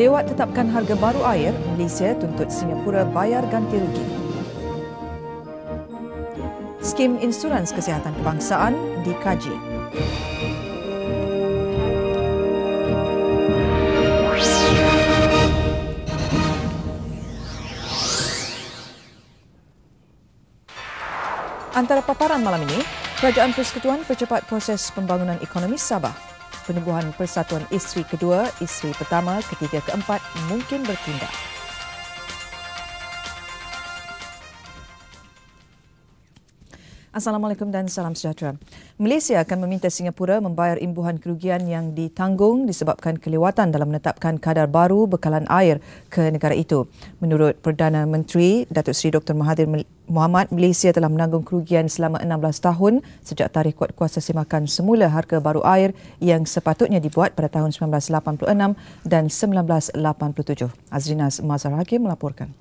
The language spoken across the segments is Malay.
Lewat tetapkan harga baru air, Malaysia tuntut Singapura bayar ganti rugi. Skim Insurans Kesihatan Kebangsaan dikaji. Antara paparan malam ini, Kerajaan Persekutuan percepat proses pembangunan ekonomi Sabah penubuhan persatuan isteri kedua, isteri pertama, ketiga, keempat mungkin bertindak. Assalamualaikum dan salam sejahtera. Malaysia akan meminta Singapura membayar imbuhan kerugian yang ditanggung disebabkan kelewatan dalam menetapkan kadar baru bekalan air ke negara itu. Menurut Perdana Menteri Datuk Seri Dr Mahathir Mohamad, Malaysia telah menanggung kerugian selama 16 tahun sejak tarikh kuat kuasa semakan semula harga baru air yang sepatutnya dibuat pada tahun 1986 dan 1987. Azrinas Mazharaki melaporkan.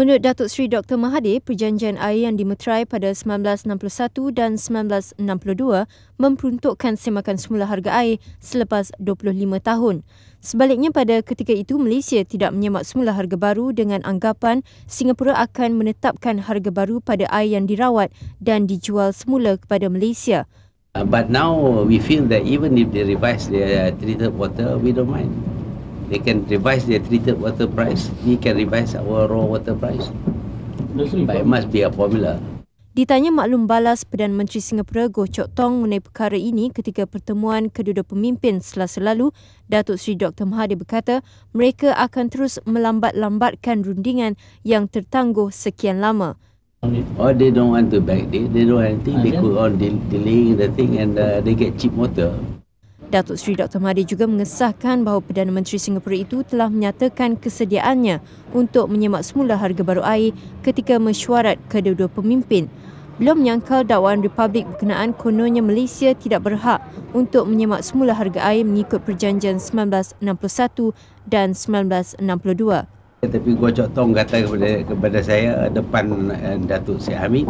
Menurut Datuk Seri Dr. Mahathir, perjanjian air yang dimeterai pada 1961 dan 1962 memperuntukkan semakan semula harga air selepas 25 tahun. Sebaliknya pada ketika itu, Malaysia tidak menyemak semula harga baru dengan anggapan Singapura akan menetapkan harga baru pada air yang dirawat dan dijual semula kepada Malaysia. But now we feel that even if they revise the treated water, we don't mind they can revise their treated water price. We can revise our raw water price. But it must be a formula. Ditanya maklum balas Perdana Menteri Singapura Goh Chok Tong mengenai perkara ini ketika pertemuan kedua-dua pemimpin selasa lalu, Datuk Seri Dr. Mahathir berkata mereka akan terus melambat-lambatkan rundingan yang tertangguh sekian lama. Oh, they don't want to back it. They don't want to ah, They go ya. on delaying the thing and uh, they get cheap water. Datuk Seri Dr. Mahathir juga mengesahkan bahawa Perdana Menteri Singapura itu telah menyatakan kesediaannya untuk menyemak semula harga baru air ketika mesyuarat kedua-dua pemimpin. Belum menyangkal dakwaan Republik berkenaan kononnya Malaysia tidak berhak untuk menyemak semula harga air mengikut perjanjian 1961 dan 1962 tapi Gua Tong kata kepada, kepada saya depan eh, Datuk Syed Hamid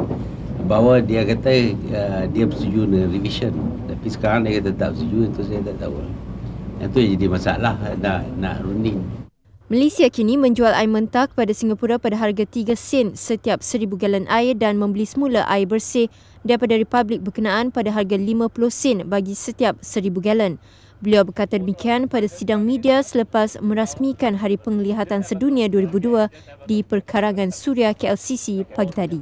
bahawa dia kata uh, dia bersetuju dengan revision tapi sekarang dia kata tak setuju itu saya tak tahu. Itu yang jadi masalah nak, nak running. Malaysia kini menjual air mentah kepada Singapura pada harga 3 sen setiap 1,000 galon air dan membeli semula air bersih daripada Republik Berkenaan pada harga 50 sen bagi setiap 1,000 galon. Beliau berkata demikian pada sidang media selepas merasmikan Hari Penglihatan Sedunia 2002 di Perkarangan Suria KLCC pagi tadi.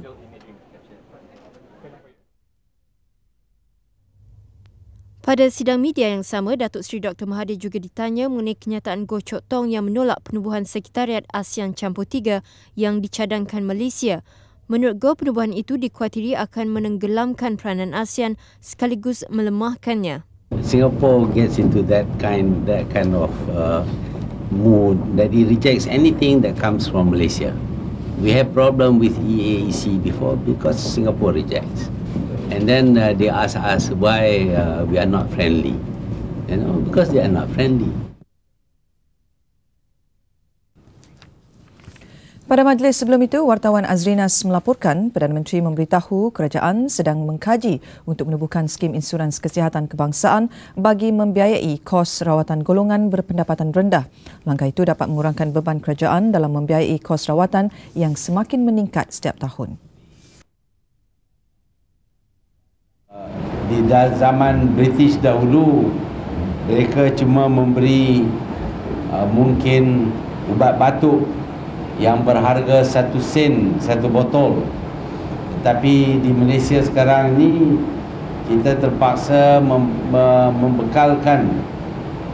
Pada sidang media yang sama, Datuk Seri Dr. Mahathir juga ditanya mengenai kenyataan Goh Chok Tong yang menolak penubuhan sekretariat ASEAN Campur 3 yang dicadangkan Malaysia. Menurut Goh, penubuhan itu dikhuatiri akan menenggelamkan peranan ASEAN sekaligus melemahkannya. Singapore gets into that kind that kind of uh, mood that it rejects anything that comes from Malaysia. We have problem with EAEC before because Singapore rejects and then uh, they ask us why uh, we are not friendly you know because they are not friendly Pada majlis sebelum itu, wartawan Azrinas melaporkan Perdana Menteri memberitahu kerajaan sedang mengkaji untuk menubuhkan skim insurans kesihatan kebangsaan bagi membiayai kos rawatan golongan berpendapatan rendah. Langkah itu dapat mengurangkan beban kerajaan dalam membiayai kos rawatan yang semakin meningkat setiap tahun. di zaman British dahulu mereka cuma memberi uh, mungkin ubat batuk yang berharga satu sen satu botol Tetapi di Malaysia sekarang ni kita terpaksa mem, me, membekalkan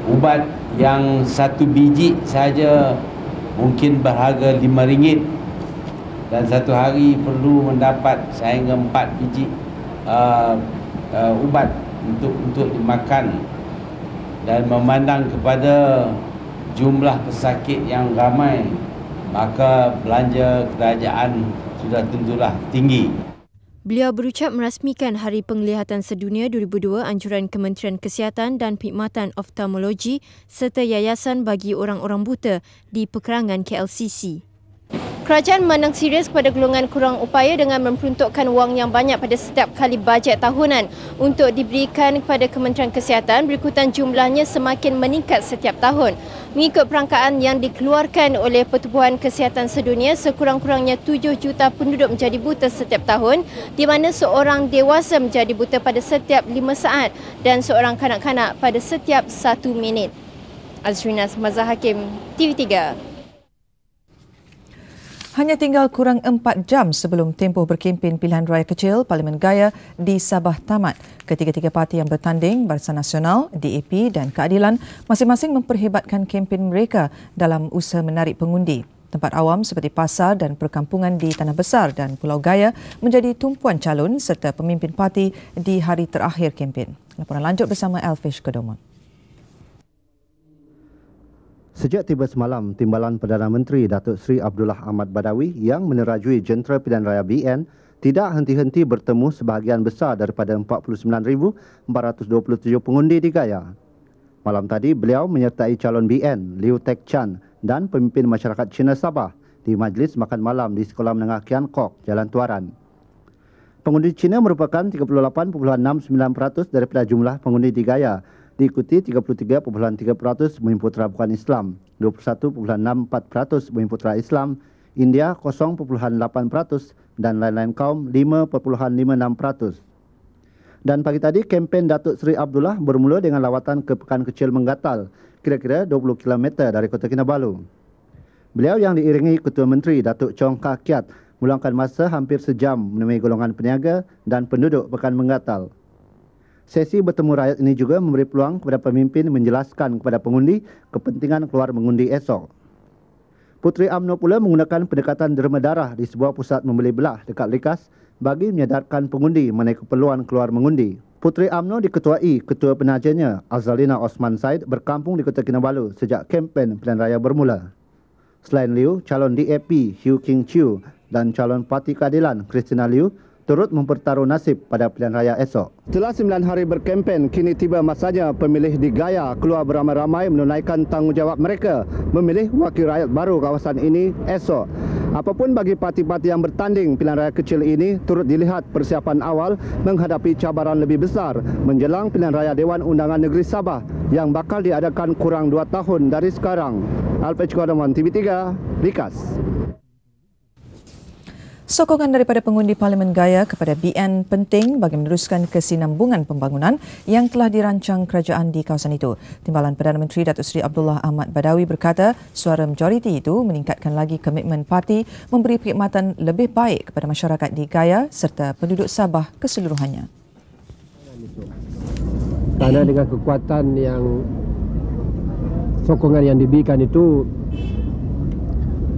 ubat yang satu biji saja mungkin berharga lima ringgit dan satu hari perlu mendapat sehingga empat biji uh, uh, ubat untuk untuk dimakan dan memandang kepada jumlah pesakit yang ramai maka belanja kerajaan sudah tentulah tinggi. Beliau berucap merasmikan Hari Penglihatan Sedunia 2002 anjuran Kementerian Kesihatan dan Pikmatan Oftalmologi serta Yayasan bagi Orang-orang Buta di Pekerangan KLCC. Kerajaan menang serius kepada golongan kurang upaya dengan memperuntukkan wang yang banyak pada setiap kali bajet tahunan untuk diberikan kepada Kementerian Kesihatan berikutan jumlahnya semakin meningkat setiap tahun. Mengikut perangkaan yang dikeluarkan oleh Pertubuhan Kesihatan Sedunia, sekurang-kurangnya 7 juta penduduk menjadi buta setiap tahun di mana seorang dewasa menjadi buta pada setiap 5 saat dan seorang kanak-kanak pada setiap 1 minit. Azrina Mazahakim, TV3. Hanya tinggal kurang 4 jam sebelum tempoh berkempen pilihan raya kecil Parlimen Gaya di Sabah tamat. Ketiga-tiga parti yang bertanding, Barisan Nasional, DAP dan Keadilan, masing-masing memperhebatkan kempen mereka dalam usaha menarik pengundi. Tempat awam seperti pasar dan perkampungan di Tanah Besar dan Pulau Gaya menjadi tumpuan calon serta pemimpin parti di hari terakhir kempen. Laporan lanjut bersama Elfish Kedomon. Sejak tiba semalam, Timbalan Perdana Menteri Datuk Seri Abdullah Ahmad Badawi yang menerajui Jentera Pilihan Raya BN tidak henti-henti bertemu sebahagian besar daripada 49,427 pengundi di Gaya. Malam tadi, beliau menyertai calon BN, Liu Tek Chan dan pemimpin masyarakat Cina Sabah di majlis makan malam di Sekolah Menengah Kian Kok, Jalan Tuaran. Pengundi Cina merupakan 38.69% daripada jumlah pengundi di Gaya diikuti 33.3% bumi putera bukan Islam, 21.64% bumi putera Islam, India 0.8% dan lain-lain kaum 5.56%. Dan pagi tadi, kempen Datuk Seri Abdullah bermula dengan lawatan ke Pekan Kecil Menggatal, kira-kira 20 km dari Kota Kinabalu. Beliau yang diiringi Ketua Menteri Datuk Chong Kah Kiat meluangkan masa hampir sejam menemui golongan peniaga dan penduduk Pekan Menggatal. Sesi bertemu rakyat ini juga memberi peluang kepada pemimpin menjelaskan kepada pengundi kepentingan keluar mengundi esok. Putri Amno pula menggunakan pendekatan derma darah di sebuah pusat membeli belah dekat Likas bagi menyedarkan pengundi mengenai keperluan keluar mengundi. Putri Amno diketuai Ketua Penajiannya Azalina Osman Said berkampung di Kota Kinabalu sejak kempen pilihan raya bermula. Selain Liu, calon DAP Hugh King Chiu dan calon Parti Keadilan Christina Liu turut mempertaruh nasib pada pilihan raya esok. Setelah sembilan hari berkempen, kini tiba masanya pemilih di Gaya keluar beramai-ramai menunaikan tanggungjawab mereka memilih wakil rakyat baru kawasan ini esok. Apapun bagi parti-parti yang bertanding pilihan raya kecil ini turut dilihat persiapan awal menghadapi cabaran lebih besar menjelang pilihan raya Dewan Undangan Negeri Sabah yang bakal diadakan kurang dua tahun dari sekarang. Alfred Kodaman, TV3, Rikas. Sokongan daripada pengundi Parlimen Gaya kepada BN penting bagi meneruskan kesinambungan pembangunan yang telah dirancang kerajaan di kawasan itu. Timbalan Perdana Menteri Datuk Seri Abdullah Ahmad Badawi berkata suara majoriti itu meningkatkan lagi komitmen parti memberi perkhidmatan lebih baik kepada masyarakat di Gaya serta penduduk Sabah keseluruhannya. Karena dengan kekuatan yang sokongan yang diberikan itu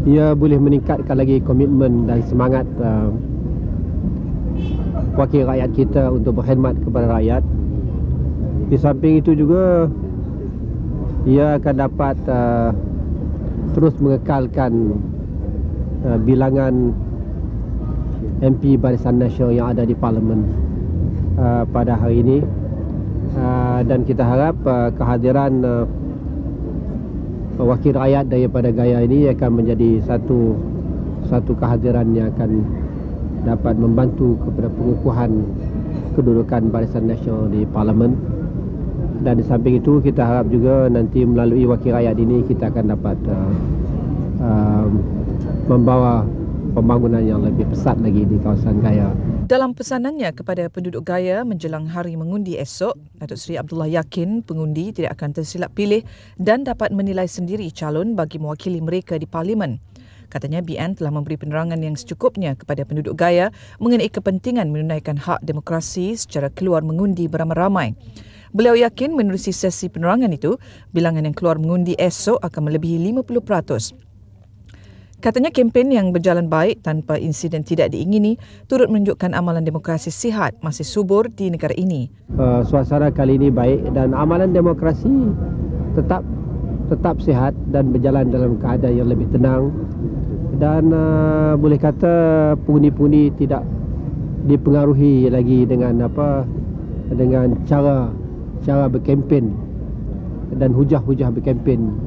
ia boleh meningkatkan lagi komitmen dan semangat uh, wakil rakyat kita untuk berkhidmat kepada rakyat di samping itu juga ia akan dapat uh, terus mengekalkan uh, bilangan MP Barisan Nasional yang ada di Parlimen uh, pada hari ini uh, dan kita harap uh, kehadiran uh, wakil rakyat daripada gaya ini akan menjadi satu satu kehadiran yang akan dapat membantu kepada pengukuhan kedudukan Barisan Nasional di Parlimen dan di samping itu kita harap juga nanti melalui wakil rakyat ini kita akan dapat uh, uh, membawa pembangunan yang lebih pesat lagi di kawasan Gaya. Dalam pesanannya kepada penduduk Gaya menjelang hari mengundi esok, Datuk Seri Abdullah yakin pengundi tidak akan tersilap pilih dan dapat menilai sendiri calon bagi mewakili mereka di parlimen. Katanya BN telah memberi penerangan yang secukupnya kepada penduduk Gaya mengenai kepentingan menunaikan hak demokrasi secara keluar mengundi beramai-ramai. Beliau yakin menerusi sesi penerangan itu, bilangan yang keluar mengundi esok akan melebihi Katanya kempen yang berjalan baik tanpa insiden tidak diingini turut menunjukkan amalan demokrasi sihat masih subur di negara ini. Uh, suasana kali ini baik dan amalan demokrasi tetap tetap sihat dan berjalan dalam keadaan yang lebih tenang dan uh, boleh kata puni-puni tidak dipengaruhi lagi dengan apa dengan cara cara berkempen dan hujah-hujah berkempen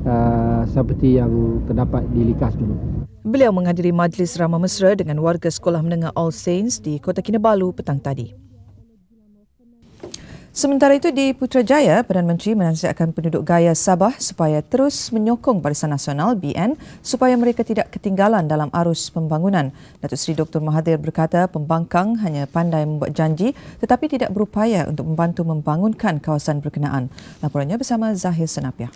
Ah, seperti yang terdapat di Likas dulu. Beliau menghadiri majlis ramah mesra dengan warga sekolah menengah All Saints di Kota Kinabalu petang tadi. Sementara itu di Putrajaya, Perdana Menteri menasihatkan penduduk Gaya Sabah supaya terus menyokong Barisan Nasional BN supaya mereka tidak ketinggalan dalam arus pembangunan. Datuk Seri Dr. Mahathir berkata pembangkang hanya pandai membuat janji tetapi tidak berupaya untuk membantu membangunkan kawasan berkenaan. Laporannya bersama Zahir Senapiah.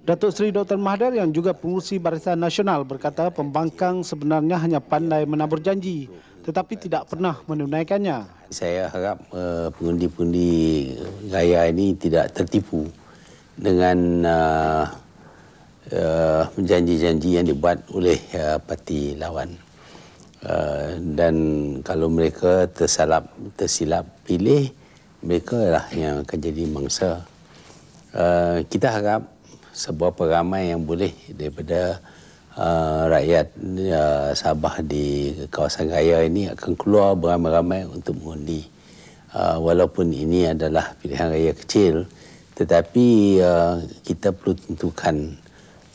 Datuk Seri Dr. Mahdar yang juga pengurusi Barisan Nasional berkata pembangkang sebenarnya hanya pandai menabur janji tetapi tidak pernah menunaikannya. Saya harap uh, pengundi-pengundi gaya ini tidak tertipu dengan uh, uh, janji-janji yang dibuat oleh uh, parti lawan. Uh, dan kalau mereka tersalap, tersilap pilih, mereka lah yang akan jadi mangsa. Uh, kita harap sebuah ramai yang boleh daripada uh, rakyat uh, Sabah di kawasan raya ini akan keluar beramai-ramai untuk mengundi. Uh, walaupun ini adalah pilihan raya kecil, tetapi uh, kita perlu tentukan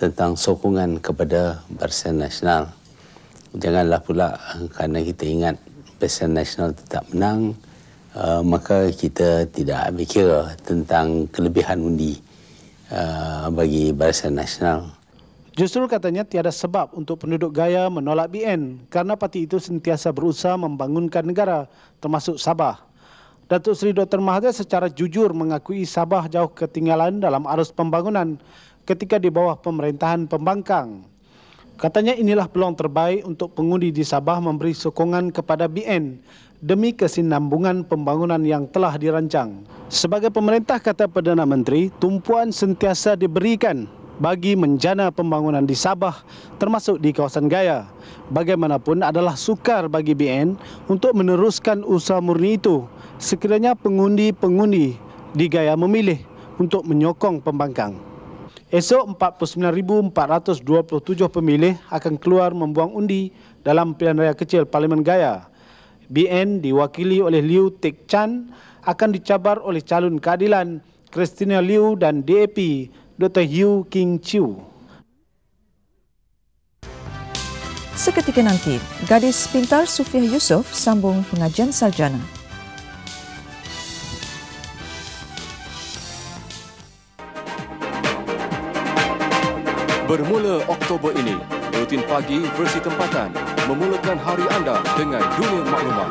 tentang sokongan kepada Barisan Nasional. Janganlah pula uh, kerana kita ingat Barisan Nasional tetap menang, uh, maka kita tidak berkira tentang kelebihan undi. Uh, bagi Barisan Nasional. Justru katanya tiada sebab untuk penduduk Gaya menolak BN kerana parti itu sentiasa berusaha membangunkan negara termasuk Sabah. Datuk Seri Dr. Mahathir secara jujur mengakui Sabah jauh ketinggalan dalam arus pembangunan ketika di bawah pemerintahan pembangkang. Katanya inilah peluang terbaik untuk pengundi di Sabah memberi sokongan kepada BN demi kesinambungan pembangunan yang telah dirancang. Sebagai pemerintah kata Perdana Menteri, tumpuan sentiasa diberikan bagi menjana pembangunan di Sabah termasuk di kawasan Gaya. Bagaimanapun adalah sukar bagi BN untuk meneruskan usaha murni itu sekiranya pengundi-pengundi di Gaya memilih untuk menyokong pembangkang. Esok 49,427 pemilih akan keluar membuang undi dalam pilihan raya kecil Parlimen Gaya. BN diwakili oleh Liu Tek Chan akan dicabar oleh calon keadilan Christina Liu dan DAP Dr. Hugh King Chiu. Seketika nanti, gadis pintar Sufia Yusof sambung pengajian sarjana. Bermula Oktober ini, Buletin Pagi versi tempatan memulakan hari anda dengan dunia maklumat.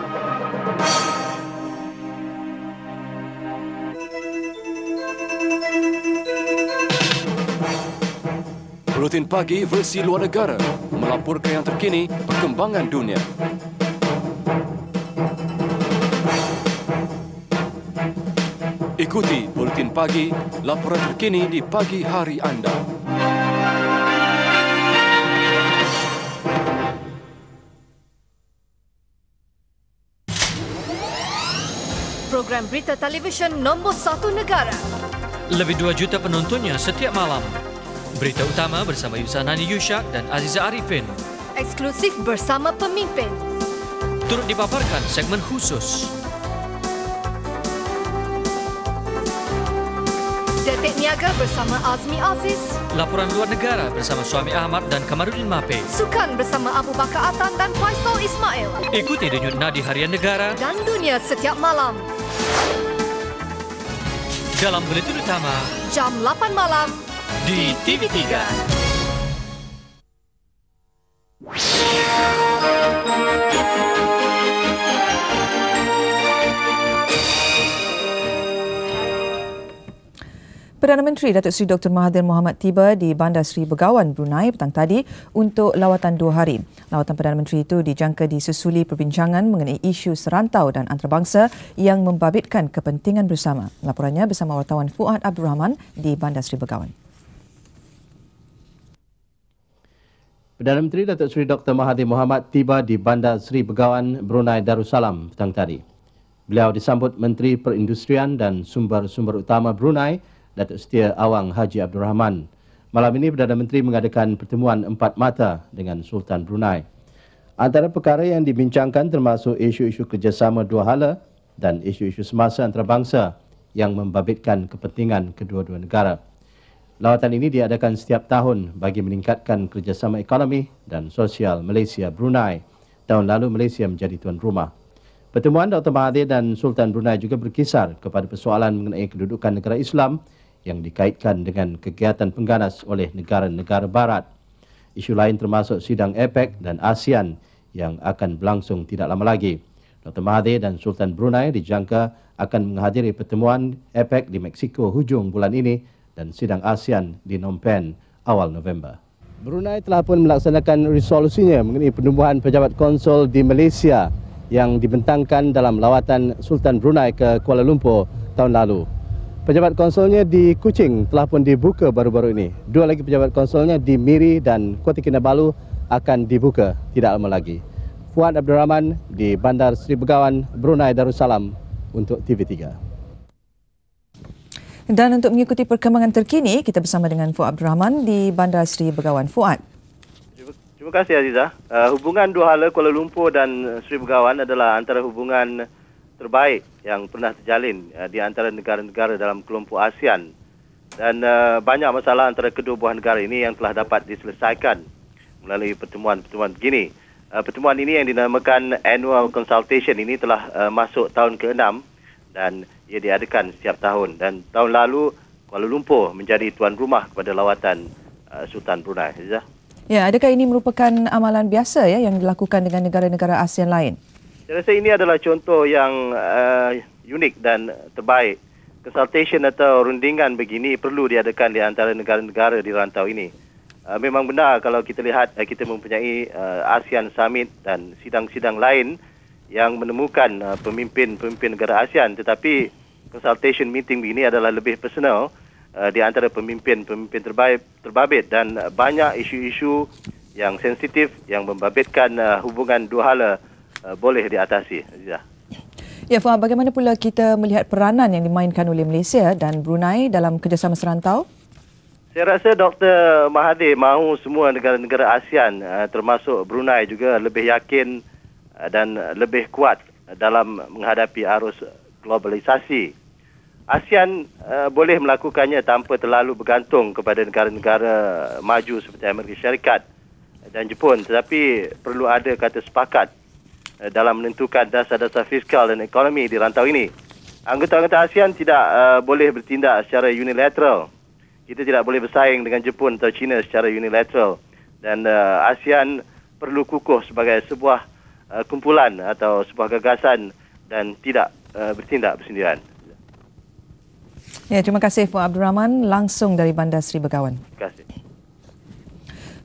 Buletin Pagi versi luar negara melaporkan yang terkini perkembangan dunia. Ikuti Buletin Pagi, laporan terkini di pagi hari anda. Anda. program berita televisyen nombor satu negara. Lebih dua juta penontonnya setiap malam. Berita utama bersama Yusanani Yushak dan Aziza Arifin. Eksklusif bersama pemimpin. Turut dipaparkan segmen khusus. Detik Niaga bersama Azmi Aziz. Laporan luar negara bersama suami Ahmad dan Kamarudin Mape. Sukan bersama Abu Bakar Atan dan Faisal Ismail. Ikuti denyut nadi harian negara dan dunia setiap malam. Dalam berita utama jam 8 malam di TV3. TV3. Perdana Menteri Datuk Seri Dr. Mahathir Mohamad tiba di Bandar Seri Begawan Brunei petang tadi untuk lawatan dua hari. Lawatan Perdana Menteri itu dijangka disusuli perbincangan mengenai isu serantau dan antarabangsa yang membabitkan kepentingan bersama. Laporannya bersama wartawan Fuad Abdul Rahman di Bandar Seri Begawan. Perdana Menteri Datuk Seri Dr. Mahathir Mohamad tiba di Bandar Seri Begawan Brunei Darussalam petang tadi. Beliau disambut Menteri Perindustrian dan Sumber-Sumber Utama Brunei, Datuk Setia Awang Haji Abdul Rahman. Malam ini Perdana Menteri mengadakan pertemuan empat mata dengan Sultan Brunei. Antara perkara yang dibincangkan termasuk isu-isu kerjasama dua hala dan isu-isu semasa antarabangsa yang membabitkan kepentingan kedua-dua negara. Lawatan ini diadakan setiap tahun bagi meningkatkan kerjasama ekonomi dan sosial Malaysia-Brunei. Tahun lalu Malaysia menjadi tuan rumah. Pertemuan Dr. Mahathir dan Sultan Brunei juga berkisar kepada persoalan mengenai kedudukan negara Islam yang dikaitkan dengan kegiatan pengganas oleh negara-negara barat. Isu lain termasuk sidang APEC dan ASEAN yang akan berlangsung tidak lama lagi. Dr. Mahathir dan Sultan Brunei dijangka akan menghadiri pertemuan APEC di Meksiko hujung bulan ini dan sidang ASEAN di Phnom Penh awal November. Brunei telah pun melaksanakan resolusinya mengenai penubuhan pejabat konsul di Malaysia yang dibentangkan dalam lawatan Sultan Brunei ke Kuala Lumpur tahun lalu. Pejabat konsolnya di Kuching telah pun dibuka baru-baru ini. Dua lagi pejabat konsolnya di Miri dan Kota Kinabalu akan dibuka tidak lama lagi. Fuad Abdul Rahman di Bandar Seri Begawan, Brunei Darussalam untuk TV3. Dan untuk mengikuti perkembangan terkini, kita bersama dengan Fuad Abdul Rahman di Bandar Seri Begawan. Fuad. Terima kasih Aziza. Uh, hubungan dua hala Kuala Lumpur dan Seri Begawan adalah antara hubungan terbaik yang pernah terjalin uh, di antara negara-negara dalam kelompok ASEAN dan uh, banyak masalah antara kedua buah negara ini yang telah dapat diselesaikan melalui pertemuan-pertemuan begini. Uh, pertemuan ini yang dinamakan annual consultation ini telah uh, masuk tahun ke-6 dan ia diadakan setiap tahun dan tahun lalu Kuala Lumpur menjadi tuan rumah kepada lawatan uh, Sultan Brunei. Ya, adakah ini merupakan amalan biasa ya yang dilakukan dengan negara-negara ASEAN lain? Saya rasa ini adalah contoh yang uh, unik dan terbaik. Consultation atau rundingan begini perlu diadakan di antara negara-negara di rantau ini. Uh, memang benar kalau kita lihat uh, kita mempunyai uh, ASEAN Summit dan sidang-sidang lain yang menemukan uh, pemimpin-pemimpin negara ASEAN. Tetapi consultation meeting ini adalah lebih personal uh, di antara pemimpin-pemimpin terbaik, terbabit dan uh, banyak isu-isu yang sensitif yang membabitkan uh, hubungan dua hala Eh, boleh diatasi ya. Ya Fuad, bagaimana pula kita melihat peranan yang dimainkan oleh Malaysia dan Brunei dalam kerjasama serantau? Saya rasa Dr. Mahathir mahu semua negara-negara ASEAN eh, termasuk Brunei juga lebih yakin eh, dan lebih kuat dalam menghadapi arus globalisasi. ASEAN boleh melakukannya tanpa terlalu bergantung kepada negara-negara maju seperti Amerika Syarikat dan Jepun tetapi perlu ada kata sepakat Eh, dalam menentukan dasar-dasar fiskal dan ekonomi di rantau ini. Anggota-anggota ASEAN tidak uh, boleh bertindak secara unilateral. Kita tidak boleh bersaing dengan Jepun atau China secara unilateral. Dan uh, ASEAN perlu kukuh sebagai sebuah uh, kumpulan atau sebuah gagasan dan tidak uh, bertindak bersendirian. Ya, terima kasih Puan Abdul Rahman langsung dari Bandar Seri Begawan. Terima kasih.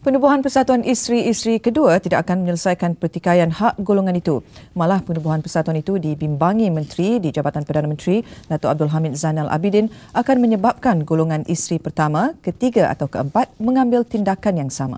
Penubuhan Persatuan Isteri-Isteri Kedua tidak akan menyelesaikan pertikaian hak golongan itu. Malah penubuhan persatuan itu dibimbangi Menteri di Jabatan Perdana Menteri, Datuk Abdul Hamid Zainal Abidin akan menyebabkan golongan isteri pertama, ketiga atau keempat mengambil tindakan yang sama.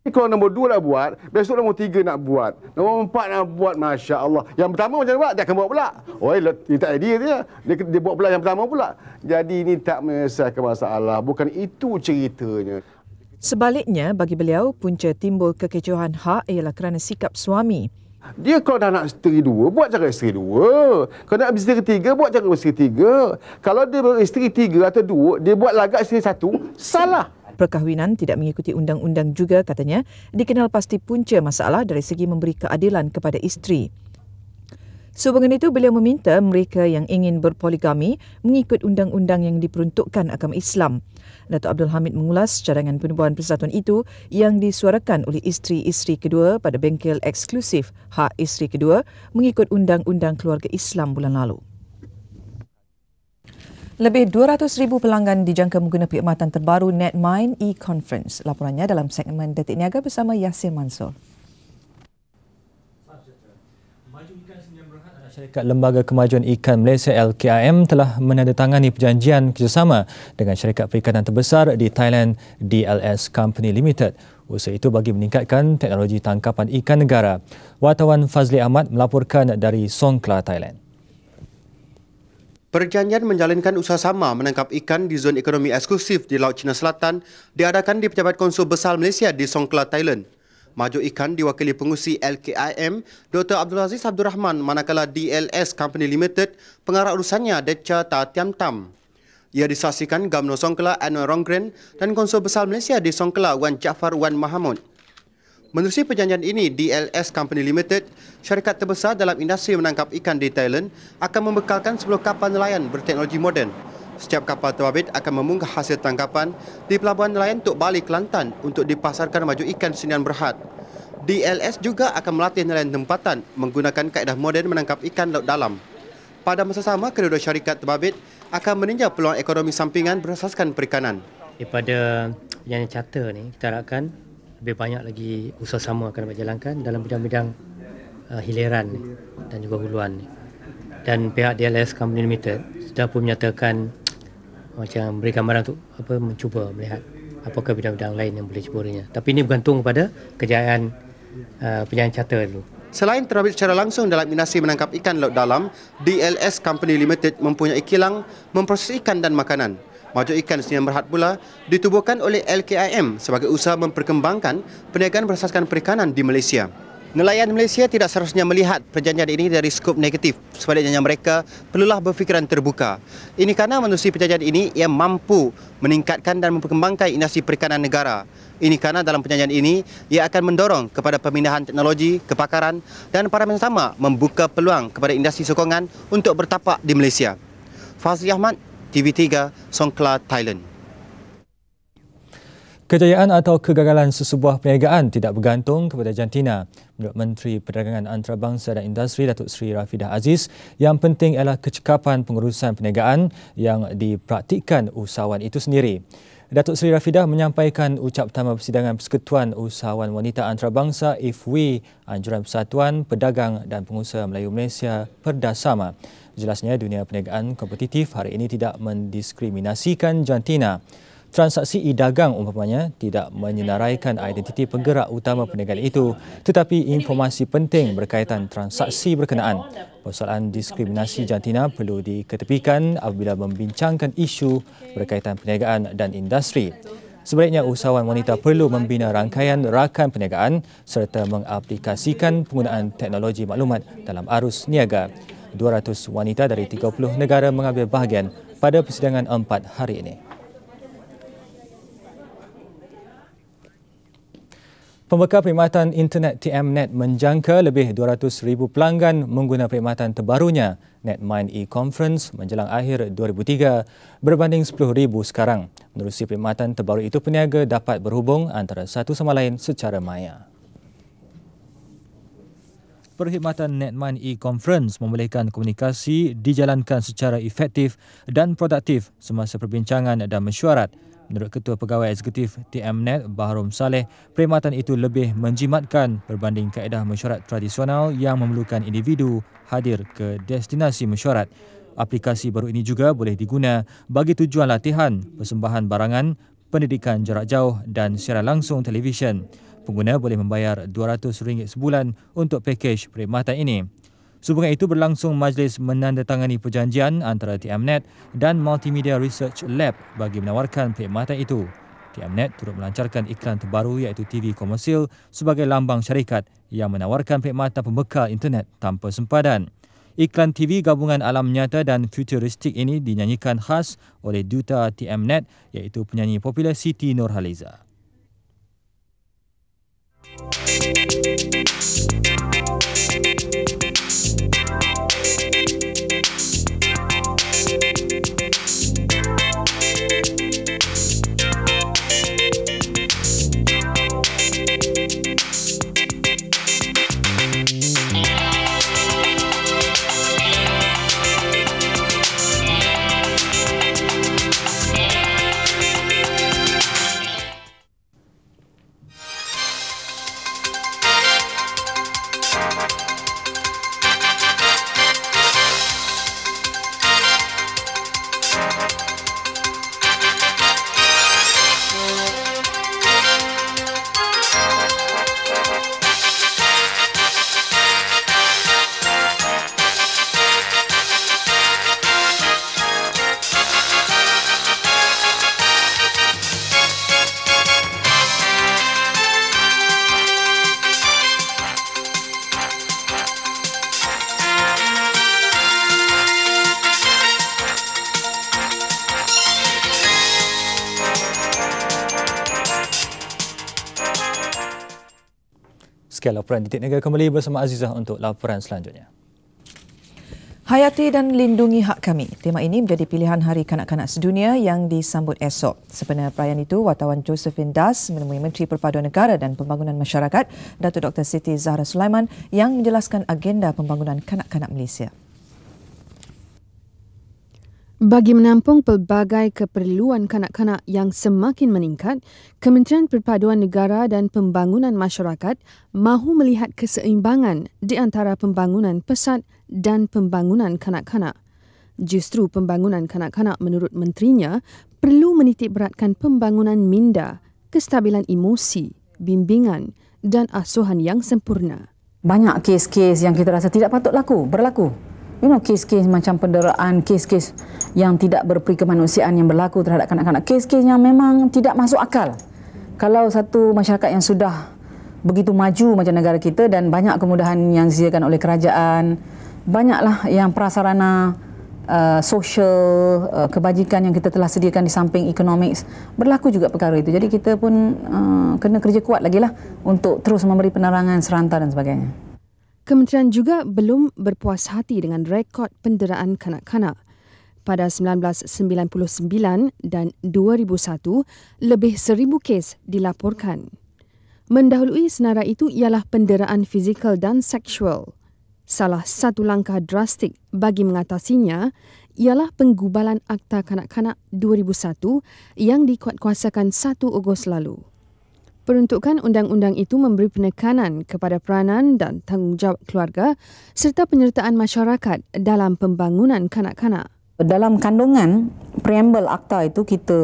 Ini kalau nombor dua nak buat, besok nombor tiga nak buat. Nombor empat nak buat, Masya Allah. Yang pertama macam mana pula? Dia akan buat pula. Oh, dia tak idea dia. dia. Dia buat pula yang pertama pula. Jadi ini tak menyelesaikan masalah. Bukan itu ceritanya. Sebaliknya, bagi beliau, punca timbul kekecohan hak ialah kerana sikap suami. Dia kalau dah nak isteri dua, buat cara isteri dua. Kalau nak isteri tiga, buat cara isteri tiga. Kalau dia beristeri tiga atau dua, dia buat lagak isteri satu, salah perkahwinan tidak mengikuti undang-undang juga katanya dikenal pasti punca masalah dari segi memberi keadilan kepada isteri. Sehubungan itu beliau meminta mereka yang ingin berpoligami mengikut undang-undang yang diperuntukkan agama Islam. Dato Abdul Hamid mengulas cadangan penubuhan persatuan itu yang disuarakan oleh isteri-isteri kedua pada bengkel eksklusif hak isteri kedua mengikut undang-undang keluarga Islam bulan lalu. Lebih 200,000 pelanggan dijangka menggunakan perkhidmatan terbaru NetMine e-conference. Laporannya dalam segmen Detik Niaga bersama Yasir Mansor. Syarikat Lembaga Kemajuan Ikan Malaysia LKIM telah menandatangani perjanjian kerjasama dengan syarikat perikanan terbesar di Thailand DLS Company Limited. Usaha itu bagi meningkatkan teknologi tangkapan ikan negara. Wartawan Fazli Ahmad melaporkan dari Songkla, Thailand. Perjanjian menjalinkan usaha sama menangkap ikan di zon ekonomi eksklusif di Laut Cina Selatan diadakan di Pejabat Konsul Besar Malaysia di Songkla, Thailand. Maju ikan diwakili pengusi LKIM Dr. Abdul Aziz Abdul Rahman manakala DLS Company Limited pengarah urusannya Decha Ta Tiam Tam. Ia disaksikan Gamno Songkla Anwar Ronggren dan Konsul Besar Malaysia di Songkla Wan Jafar Wan Mahamud. Menerusi perjanjian ini, DLS Company Limited, syarikat terbesar dalam industri menangkap ikan di Thailand, akan membekalkan 10 kapal nelayan berteknologi moden. Setiap kapal terbabit akan memunggah hasil tangkapan di pelabuhan nelayan untuk Bali, Kelantan untuk dipasarkan maju ikan sinian berhad. DLS juga akan melatih nelayan tempatan menggunakan kaedah moden menangkap ikan laut dalam. Pada masa sama, kedua dua syarikat terbabit akan meninjau peluang ekonomi sampingan berasaskan perikanan. Daripada yang charter ni, kita harapkan lebih banyak lagi usaha sama akan dapat jalankan dalam bidang-bidang uh, hiliran dan juga huluan. Dan pihak DLS Company Limited sudah pun menyatakan macam beri gambaran untuk apa mencuba melihat apakah bidang-bidang lain yang boleh ceburinya. Tapi ini bergantung kepada kejayaan uh, penyayang charter dulu. Selain terlibat secara langsung dalam inasi menangkap ikan laut dalam, DLS Company Limited mempunyai kilang memproses ikan dan makanan. Maju Ikan Sdn Berhad pula ditubuhkan oleh LKIM sebagai usaha memperkembangkan perniagaan berasaskan perikanan di Malaysia. Nelayan Malaysia tidak seharusnya melihat perjanjian ini dari skop negatif. Sebaliknya mereka perlulah berfikiran terbuka. Ini kerana menerusi perjanjian ini ia mampu meningkatkan dan memperkembangkan industri perikanan negara. Ini kerana dalam perjanjian ini ia akan mendorong kepada pemindahan teknologi, kepakaran dan para yang membuka peluang kepada industri sokongan untuk bertapak di Malaysia. Fazli Ahmad, TV3 Songkla Thailand. Kejayaan atau kegagalan sesebuah perniagaan tidak bergantung kepada jantina. Menurut Menteri Perdagangan Antarabangsa dan Industri Datuk Seri Rafidah Aziz, yang penting ialah kecekapan pengurusan perniagaan yang dipraktikkan usahawan itu sendiri. Datuk Seri Rafidah menyampaikan ucap tamat persidangan Persekutuan Usahawan Wanita Antarabangsa IFWI, Anjuran Persatuan Pedagang dan Pengusaha Melayu Malaysia Perdasama. Jelasnya, dunia perniagaan kompetitif hari ini tidak mendiskriminasikan jantina. Transaksi e-dagang umpamanya tidak menyenaraikan identiti penggerak utama perniagaan itu tetapi informasi penting berkaitan transaksi berkenaan. Persoalan diskriminasi jantina perlu diketepikan apabila membincangkan isu berkaitan perniagaan dan industri. Sebaliknya, usahawan wanita perlu membina rangkaian rakan perniagaan serta mengaplikasikan penggunaan teknologi maklumat dalam arus niaga. 200 wanita dari 30 negara mengambil bahagian pada persidangan empat hari ini. Pembekal perkhidmatan internet TMNet menjangka lebih 200,000 pelanggan mengguna perkhidmatan terbarunya Netmind e-conference menjelang akhir 2003 berbanding 10,000 sekarang. Menerusi perkhidmatan terbaru itu peniaga dapat berhubung antara satu sama lain secara maya. Perkhidmatan Netman e-Conference membolehkan komunikasi dijalankan secara efektif dan produktif semasa perbincangan dan mesyuarat. Menurut Ketua Pegawai Eksekutif TMNet, Baharum Saleh, perkhidmatan itu lebih menjimatkan berbanding kaedah mesyuarat tradisional yang memerlukan individu hadir ke destinasi mesyuarat. Aplikasi baru ini juga boleh diguna bagi tujuan latihan, persembahan barangan, pendidikan jarak jauh dan secara langsung televisyen pengguna boleh membayar RM200 sebulan untuk pakej perkhidmatan ini. Sehubungan itu berlangsung majlis menandatangani perjanjian antara TMNet dan Multimedia Research Lab bagi menawarkan perkhidmatan itu. TMNet turut melancarkan iklan terbaru iaitu TV komersil sebagai lambang syarikat yang menawarkan perkhidmatan pembekal internet tanpa sempadan. Iklan TV gabungan alam nyata dan futuristik ini dinyanyikan khas oleh duta TMNet iaitu penyanyi popular Siti Nurhaliza. you Sekian laporan Detik Negara kembali bersama Azizah untuk laporan selanjutnya. Hayati dan lindungi hak kami. Tema ini menjadi pilihan Hari Kanak-Kanak Sedunia yang disambut esok. Sebenar perayaan itu, wartawan Josephine Das menemui Menteri Perpaduan Negara dan Pembangunan Masyarakat, Datuk Dr. Siti Zahra Sulaiman yang menjelaskan agenda pembangunan kanak-kanak Malaysia. Bagi menampung pelbagai keperluan kanak-kanak yang semakin meningkat, Kementerian Perpaduan Negara dan Pembangunan Masyarakat mahu melihat keseimbangan di antara pembangunan pesat dan pembangunan kanak-kanak. Justru pembangunan kanak-kanak menurut menterinya perlu menitikberatkan pembangunan minda, kestabilan emosi, bimbingan dan asuhan yang sempurna. Banyak kes-kes yang kita rasa tidak patut laku, berlaku you know kes-kes macam penderaan, kes-kes yang tidak berperi kemanusiaan yang berlaku terhadap kanak-kanak, kes-kes yang memang tidak masuk akal. Kalau satu masyarakat yang sudah begitu maju macam negara kita dan banyak kemudahan yang disediakan oleh kerajaan, banyaklah yang prasarana Uh, social uh, kebajikan yang kita telah sediakan di samping economics berlaku juga perkara itu. Jadi kita pun uh, kena kerja kuat lagi lah untuk terus memberi penerangan serantau dan sebagainya. Kementerian juga belum berpuas hati dengan rekod penderaan kanak-kanak. Pada 1999 dan 2001, lebih seribu kes dilaporkan. Mendahului senara itu ialah penderaan fizikal dan seksual. Salah satu langkah drastik bagi mengatasinya ialah penggubalan Akta Kanak-Kanak 2001 yang dikuatkuasakan 1 Ogos lalu. Peruntukan undang-undang itu memberi penekanan kepada peranan dan tanggungjawab keluarga serta penyertaan masyarakat dalam pembangunan kanak-kanak. Dalam kandungan preambel akta itu kita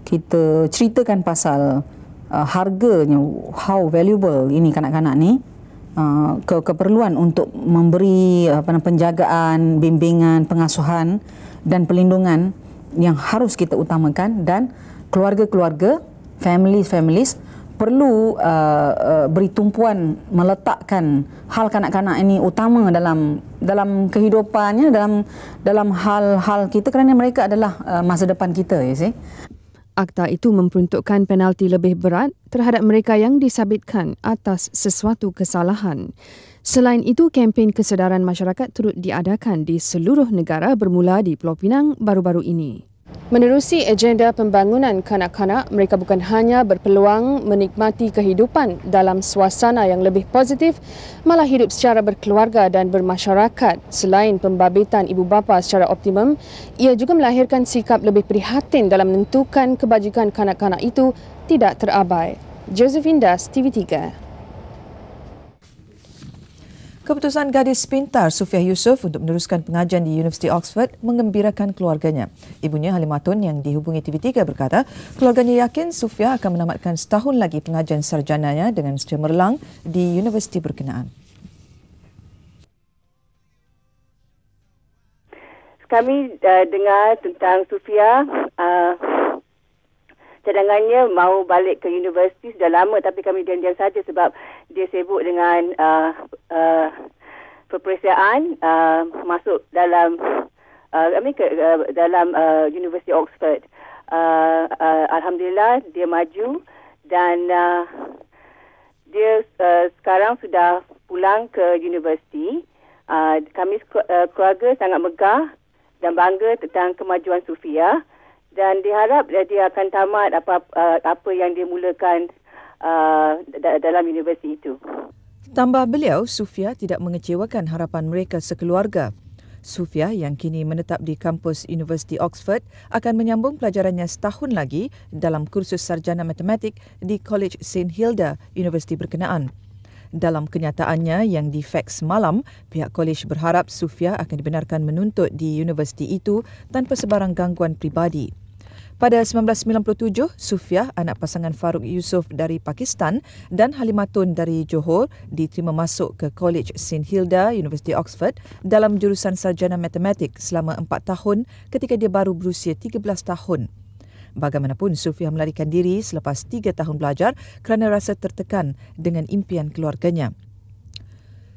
kita ceritakan pasal uh, harganya how valuable ini kanak-kanak ni uh, ke keperluan untuk memberi uh, penjagaan, bimbingan, pengasuhan dan perlindungan yang harus kita utamakan dan keluarga-keluarga families families perlu uh, uh, beri tumpuan meletakkan hal kanak-kanak ini utama dalam dalam kehidupannya dalam dalam hal-hal kita kerana mereka adalah uh, masa depan kita ya see akta itu memperuntukkan penalti lebih berat terhadap mereka yang disabitkan atas sesuatu kesalahan selain itu kempen kesedaran masyarakat turut diadakan di seluruh negara bermula di Pulau Pinang baru-baru ini Menerusi agenda pembangunan kanak-kanak, mereka bukan hanya berpeluang menikmati kehidupan dalam suasana yang lebih positif, malah hidup secara berkeluarga dan bermasyarakat. Selain pembabitan ibu bapa secara optimum, ia juga melahirkan sikap lebih prihatin dalam menentukan kebajikan kanak-kanak itu tidak terabai. Josephine Das, TV3. Keputusan gadis pintar Sufiah Yusuf untuk meneruskan pengajian di University Oxford mengembirakan keluarganya. Ibunya Halimatun yang dihubungi TV3 berkata, keluarganya yakin Sufiah akan menamatkan setahun lagi pengajian sarjananya dengan cemerlang di universiti berkenaan. Kami uh, dengar tentang Sufiah eh, uh, cadangannya mau balik ke universiti sudah lama tapi kami diam-diam saja sebab dia sibuk dengan uh, uh, peperiksaan uh, masuk dalam uh, I ke, uh, dalam uh, University Oxford. Uh, uh, Alhamdulillah dia maju dan uh, dia uh, sekarang sudah pulang ke universiti. Uh, kami uh, keluarga sangat megah dan bangga tentang kemajuan Sufia dan diharap dia akan tamat apa uh, apa yang dia mulakan uh, dalam universiti itu. Tambah beliau, Sufia tidak mengecewakan harapan mereka sekeluarga. Sufia yang kini menetap di kampus Universiti Oxford akan menyambung pelajarannya setahun lagi dalam kursus sarjana matematik di College St Hilda Universiti berkenaan. Dalam kenyataannya yang di malam, pihak kolej berharap Sufia akan dibenarkan menuntut di universiti itu tanpa sebarang gangguan pribadi. Pada 1997, Sufiah, anak pasangan Faruk Yusof dari Pakistan dan Halimatun dari Johor diterima masuk ke College St. Hilda, University Oxford dalam jurusan Sarjana Matematik selama 4 tahun ketika dia baru berusia 13 tahun. Bagaimanapun, Sufiah melarikan diri selepas 3 tahun belajar kerana rasa tertekan dengan impian keluarganya.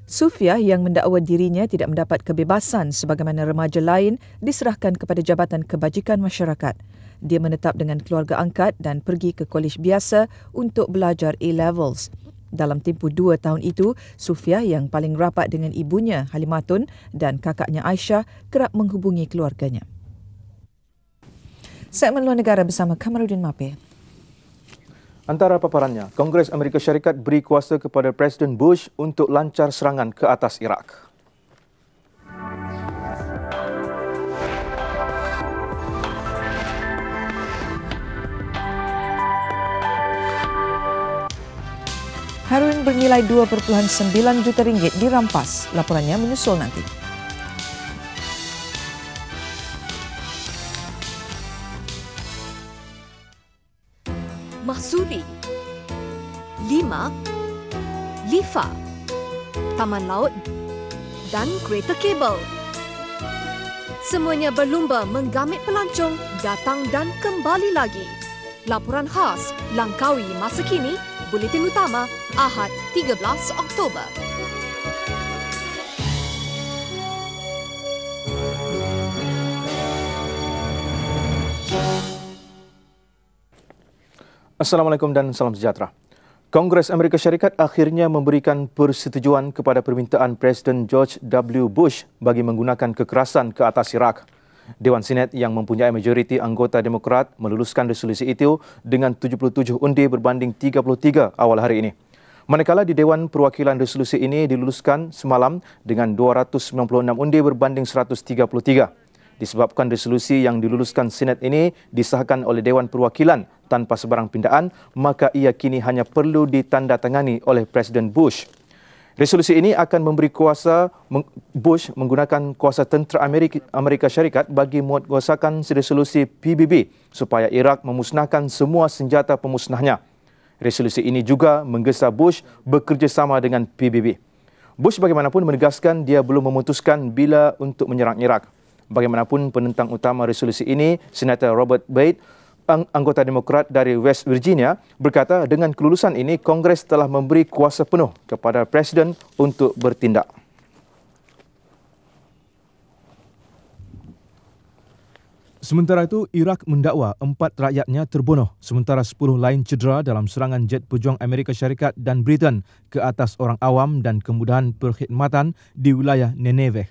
Sufiah yang mendakwa dirinya tidak mendapat kebebasan sebagaimana remaja lain diserahkan kepada Jabatan Kebajikan Masyarakat. Dia menetap dengan keluarga angkat dan pergi ke kolej biasa untuk belajar A-levels. Dalam tempoh dua tahun itu, Sufia yang paling rapat dengan ibunya Halimatun dan kakaknya Aisyah kerap menghubungi keluarganya. Segmen Luar Negara bersama Kamarudin Mape. Antara paparannya, Kongres Amerika Syarikat beri kuasa kepada Presiden Bush untuk lancar serangan ke atas Iraq. Heroin bernilai 2.9 juta ringgit dirampas. Laporannya menyusul nanti. Mahsuri Lima Lifa Taman Laut dan Kereta Cable. Semuanya berlumba menggamit pelancong datang dan kembali lagi. Laporan khas Langkawi masa kini buletin utama Ahad 13 Oktober. Assalamualaikum dan salam sejahtera. Kongres Amerika Syarikat akhirnya memberikan persetujuan kepada permintaan Presiden George W. Bush bagi menggunakan kekerasan ke atas Irak. Dewan Senat yang mempunyai majoriti anggota Demokrat meluluskan resolusi itu dengan 77 undi berbanding 33 awal hari ini. Manakala di Dewan Perwakilan resolusi ini diluluskan semalam dengan 296 undi berbanding 133 disebabkan resolusi yang diluluskan Senat ini disahkan oleh Dewan Perwakilan tanpa sebarang pindaan, maka ia kini hanya perlu ditandatangani oleh Presiden Bush. Resolusi ini akan memberi kuasa Bush menggunakan kuasa tentera Amerika, Amerika Syarikat bagi muat menguasakan resolusi PBB supaya Iraq memusnahkan semua senjata pemusnahnya. Resolusi ini juga menggesa Bush bekerjasama dengan PBB. Bush bagaimanapun menegaskan dia belum memutuskan bila untuk menyerang Irak. Bagaimanapun penentang utama resolusi ini, Senator Robert Bate, anggota Demokrat dari West Virginia berkata dengan kelulusan ini Kongres telah memberi kuasa penuh kepada Presiden untuk bertindak. Sementara itu, Irak mendakwa empat rakyatnya terbunuh sementara sepuluh lain cedera dalam serangan jet pejuang Amerika Syarikat dan Britain ke atas orang awam dan kemudahan perkhidmatan di wilayah Nineveh,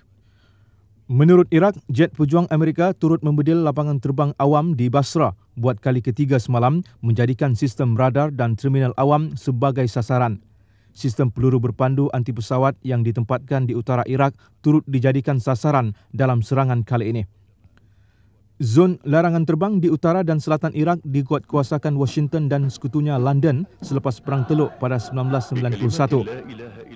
Menurut Iraq, jet pejuang Amerika turut membedil lapangan terbang awam di Basra buat kali ketiga semalam menjadikan sistem radar dan terminal awam sebagai sasaran. Sistem peluru berpandu anti pesawat yang ditempatkan di utara Iraq turut dijadikan sasaran dalam serangan kali ini. Zon larangan terbang di utara dan selatan Iraq dikuatkuasakan Washington dan sekutunya London selepas Perang Teluk pada 1991.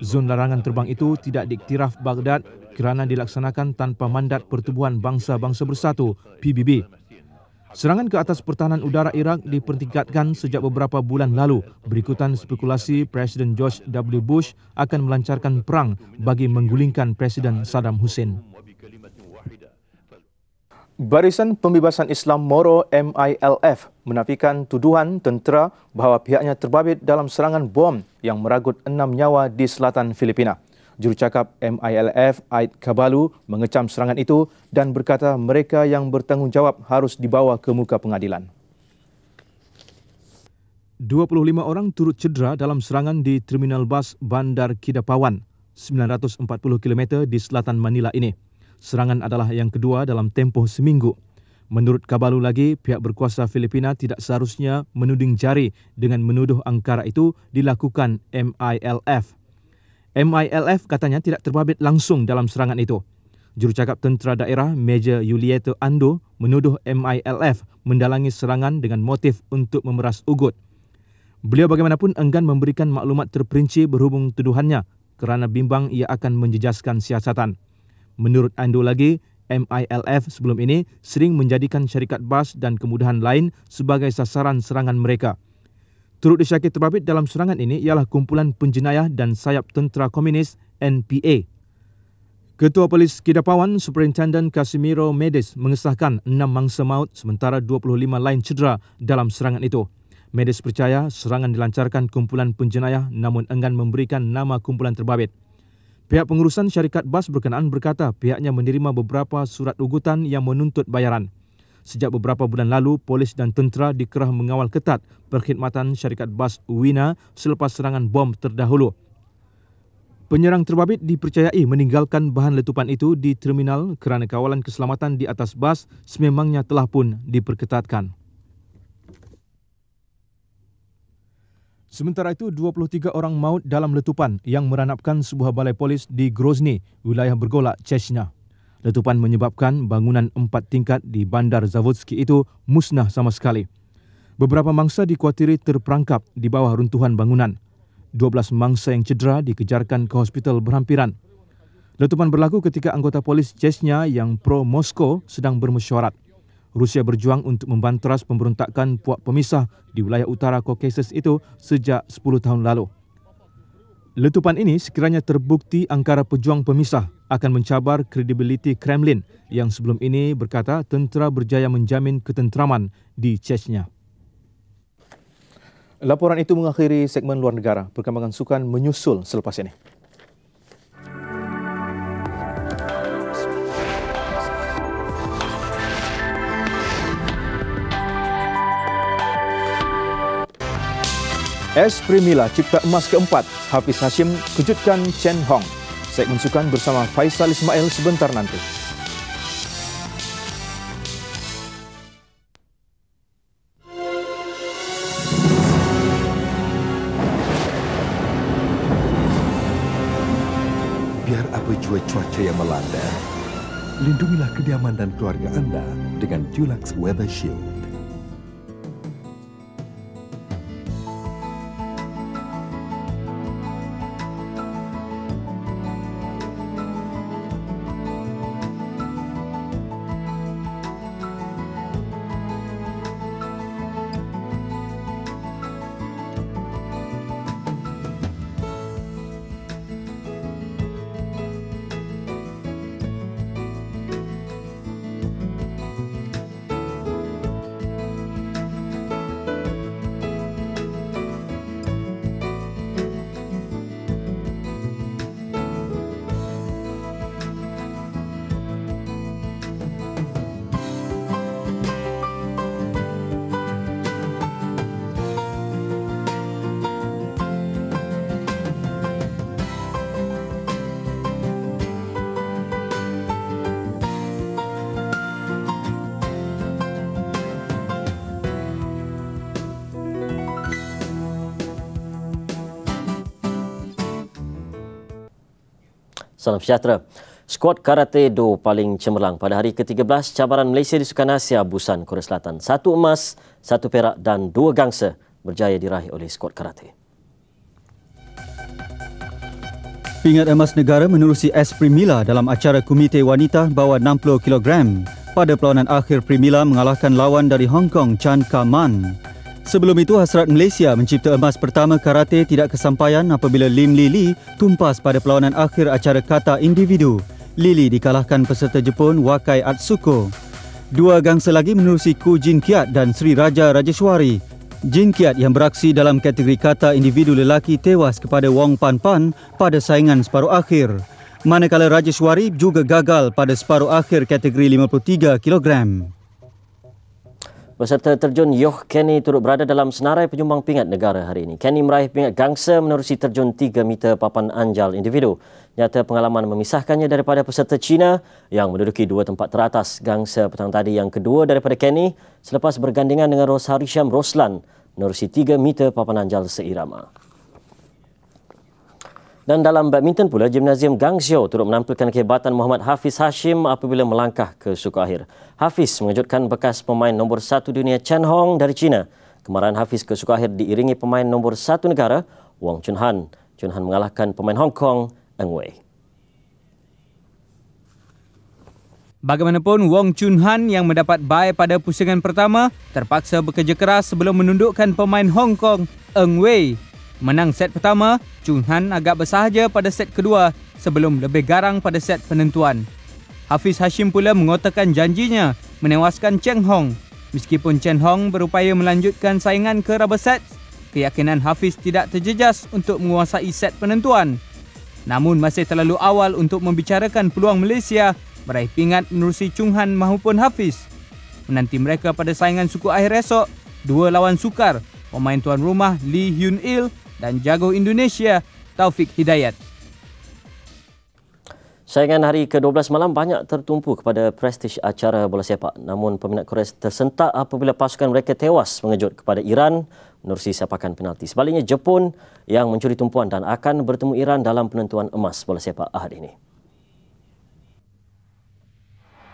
Zon larangan terbang itu tidak diiktiraf Baghdad kerana dilaksanakan tanpa mandat Pertubuhan Bangsa-Bangsa Bersatu, PBB. Serangan ke atas pertahanan udara Irak dipertingkatkan sejak beberapa bulan lalu berikutan spekulasi Presiden George W. Bush akan melancarkan perang bagi menggulingkan Presiden Saddam Hussein. Barisan Pembebasan Islam Moro MILF menafikan tuduhan tentera bahawa pihaknya terbabit dalam serangan bom yang meragut enam nyawa di selatan Filipina. Jurucakap MILF Aid Kabalu mengecam serangan itu dan berkata mereka yang bertanggungjawab harus dibawa ke muka pengadilan. 25 orang turut cedera dalam serangan di terminal bas Bandar Kidapawan, 940 km di selatan Manila ini. Serangan adalah yang kedua dalam tempoh seminggu. Menurut Kabalu lagi, pihak berkuasa Filipina tidak seharusnya menuding jari dengan menuduh angkara itu dilakukan MILF. MILF katanya tidak terbabit langsung dalam serangan itu. Jurucakap tentera daerah Major Yulieto Ando menuduh MILF mendalangi serangan dengan motif untuk memeras Ugut. Beliau bagaimanapun enggan memberikan maklumat terperinci berhubung tuduhannya kerana bimbang ia akan menjejaskan siasatan. Menurut Ando lagi, MILF sebelum ini sering menjadikan syarikat bas dan kemudahan lain sebagai sasaran serangan mereka. Turut disyaki terbabit dalam serangan ini ialah kumpulan penjenayah dan sayap tentera komunis NPA. Ketua Polis Kedapawan, Superintendent Casimiro Medes mengesahkan enam mangsa maut sementara 25 lain cedera dalam serangan itu. Medes percaya serangan dilancarkan kumpulan penjenayah namun enggan memberikan nama kumpulan terbabit. Pihak pengurusan syarikat bas berkenaan berkata pihaknya menerima beberapa surat ugutan yang menuntut bayaran. Sejak beberapa bulan lalu, polis dan tentera dikerah mengawal ketat perkhidmatan syarikat bas Wina selepas serangan bom terdahulu. Penyerang terbabit dipercayai meninggalkan bahan letupan itu di terminal kerana kawalan keselamatan di atas bas sememangnya telah pun diperketatkan. Sementara itu, 23 orang maut dalam letupan yang meranapkan sebuah balai polis di Grozny, wilayah bergolak Chechnya. Letupan menyebabkan bangunan empat tingkat di Bandar Zavodsky itu musnah sama sekali. Beberapa mangsa dikhuatiri terperangkap di bawah runtuhan bangunan. 12 mangsa yang cedera dikejarkan ke hospital berhampiran. Letupan berlaku ketika anggota polis Chechnya yang pro-Moskow sedang bermesyuarat. Rusia berjuang untuk membanteras pemberontakan puak pemisah di wilayah utara Kaukasus itu sejak 10 tahun lalu. Letupan ini sekiranya terbukti angkara pejuang pemisah akan mencabar kredibiliti Kremlin yang sebelum ini berkata tentera berjaya menjamin ketenteraman di Chechnya. Laporan itu mengakhiri segmen luar negara. Perkembangan sukan menyusul selepas ini. Esprimila cipta emas keempat, Hafiz Hashim kejutkan Chen Hong. Segmen sukan bersama Faisal Ismail sebentar nanti. Biar apa jua cuaca yang melanda, lindungilah kediaman dan keluarga anda dengan Dulux Weather Shield. Salam sejahtera. Skuad karate do paling cemerlang pada hari ke-13 cabaran Malaysia di Sukan Asia Busan Korea Selatan. Satu emas, satu perak dan dua gangsa berjaya diraih oleh skuad karate. Pingat emas negara menerusi S. Primila dalam acara Komite Wanita bawah 60 kg pada perlawanan akhir Primila mengalahkan lawan dari Hong Kong Chan Ka Man. Sebelum itu, Hasrat Malaysia mencipta emas pertama karate tidak kesampaian apabila Lim Lili tumpas pada perlawanan akhir acara kata individu. Lili dikalahkan peserta Jepun Wakai Atsuko. Dua gangsa lagi menerusi Ku Jin Kiat dan Sri Raja Rajeshwari. Jin Kiat yang beraksi dalam kategori kata individu lelaki tewas kepada Wong Pan Pan pada saingan separuh akhir. Manakala Rajeshwari juga gagal pada separuh akhir kategori 53 kilogram. Peserta terjun Yoh Kenny turut berada dalam senarai penyumbang pingat negara hari ini. Kenny meraih pingat gangsa menerusi terjun 3 meter papan anjal individu. Nyata pengalaman memisahkannya daripada peserta China yang menduduki dua tempat teratas gangsa petang tadi yang kedua daripada Kenny selepas bergandingan dengan Rosharisham Roslan menerusi 3 meter papan anjal seirama. Dan dalam badminton pula, Gymnasium Gang Xiao turut menampilkan kehebatan Muhammad Hafiz Hashim apabila melangkah ke suku akhir. Hafiz mengejutkan bekas pemain nombor satu dunia Chen Hong dari China. Kemarahan Hafiz ke suku akhir diiringi pemain nombor satu negara, Wong Chun Han. Chun Han mengalahkan pemain Hong Kong, Eng Wei. Bagaimanapun, Wong Chun Han yang mendapat bye pada pusingan pertama terpaksa bekerja keras sebelum menundukkan pemain Hong Kong, Eng Wei. Menang set pertama, Chun Han agak bersahaja pada set kedua sebelum lebih garang pada set penentuan. Hafiz Hashim pula mengotakan janjinya menewaskan Cheng Hong. Meskipun Chen Hong berupaya melanjutkan saingan ke rubber set, keyakinan Hafiz tidak terjejas untuk menguasai set penentuan. Namun masih terlalu awal untuk membicarakan peluang Malaysia meraih pingat menerusi Chung Han maupun Hafiz. Menanti mereka pada saingan suku akhir esok, dua lawan sukar, pemain tuan rumah Lee Hyun Il dan jago Indonesia Taufik Hidayat. Saingan hari ke-12 malam banyak tertumpu kepada prestij acara bola sepak. Namun peminat Korea tersentak apabila pasukan mereka tewas mengejut kepada Iran menerusi sepakan penalti. Sebaliknya Jepun yang mencuri tumpuan dan akan bertemu Iran dalam penentuan emas bola sepak ahad ini.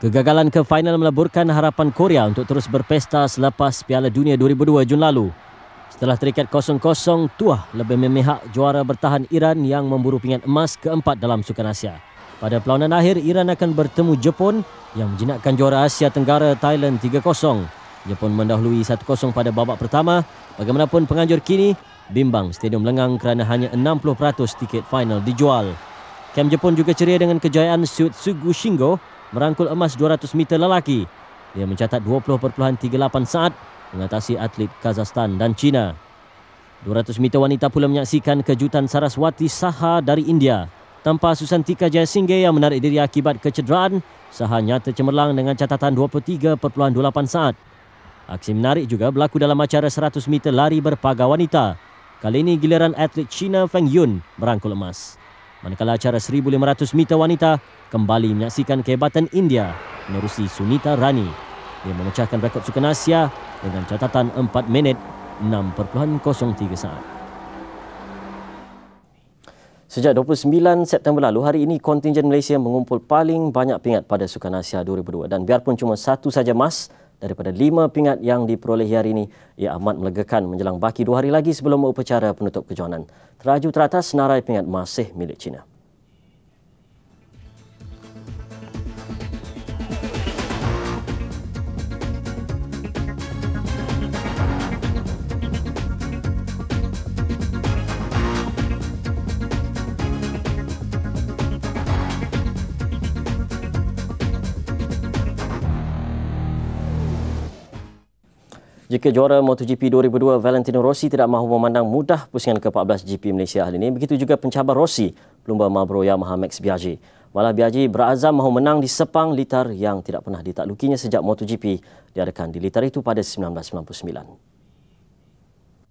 Kegagalan ke final melaburkan harapan Korea untuk terus berpesta selepas Piala Dunia 2002 Jun lalu. Setelah terikat 0-0, Tuah lebih memihak juara bertahan Iran yang memburu pingat emas keempat dalam Sukan Asia. Pada perlawanan akhir, Iran akan bertemu Jepun yang menjinakkan juara Asia Tenggara Thailand 3-0. Jepun mendahului 1-0 pada babak pertama. Bagaimanapun penganjur kini, bimbang stadium lengang kerana hanya 60% tiket final dijual. Kem Jepun juga ceria dengan kejayaan Suitsugu Shingo merangkul emas 200 meter lelaki. Dia mencatat 20.38 saat mengatasi atlet Kazakhstan dan China. 200 meter wanita pula menyaksikan kejutan Saraswati Saha dari India. Tanpa Susantika Jayasinghe yang menarik diri akibat kecederaan, Saha nyata cemerlang dengan catatan 23.28 saat. Aksi menarik juga berlaku dalam acara 100 meter lari berpagar wanita. Kali ini giliran atlet China Feng Yun merangkul emas. Manakala acara 1500 meter wanita kembali menyaksikan kehebatan India menerusi Sunita Rani. Dia memecahkan rekod Sukan Asia dengan catatan 4 minit 6.03 saat. Sejak 29 September lalu, hari ini kontingen Malaysia mengumpul paling banyak pingat pada Sukan Asia 2002. Dan biarpun cuma satu saja emas daripada lima pingat yang diperolehi hari ini, ia amat melegakan menjelang baki dua hari lagi sebelum upacara penutup kejohanan. Teraju teratas, senarai pingat masih milik China. jika juara MotoGP 2002 Valentino Rossi tidak mahu memandang mudah pusingan ke-14 GP Malaysia hari ini, begitu juga pencabar Rossi, pelumba Marlboro Yamaha Max Biaggi. Malah Biaggi berazam mahu menang di sepang litar yang tidak pernah ditaklukinya sejak MotoGP diadakan di litar itu pada 1999.